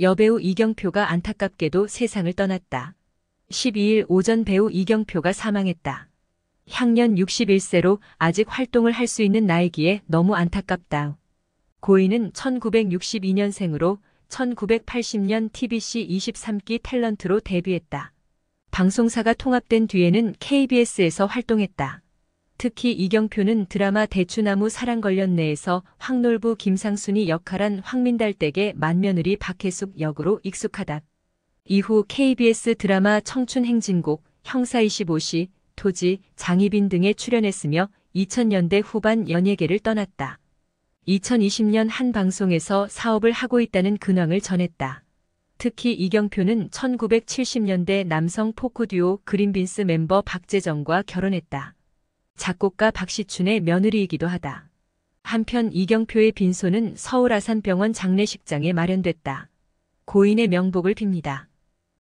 여배우 이경표가 안타깝게도 세상을 떠났다. 12일 오전 배우 이경표가 사망했다. 향년 61세로 아직 활동을 할 수 있는 나이기에 너무 안타깝다. 고인은 1962년생으로 1980년 TBC 23기 탤런트로 데뷔했다. 방송사가 통합된 뒤에는 KBS에서 활동했다. 특히 이경표는 드라마 대추나무 사랑 걸렸네에서 황놀부 김상순이 역할한 황민달 댁의 만며느리 박혜숙 역으로 익숙하다. 이후 KBS 드라마 청춘행진곡, 형사25시, 토지, 장희빈 등에 출연했으며 2000년대 후반 연예계를 떠났다. 2020년 한 방송에서 사업을 하고 있다는 근황을 전했다. 특히 이경표는 1970년대 남성 포크 듀오 그린빈스 멤버 박재정과 결혼했다. 작곡가 박시춘의 며느리이기도 하다. 한편 이경표의 빈소는 서울 아산병원 장례식장에 마련됐다. 고인의 명복을 빕니다.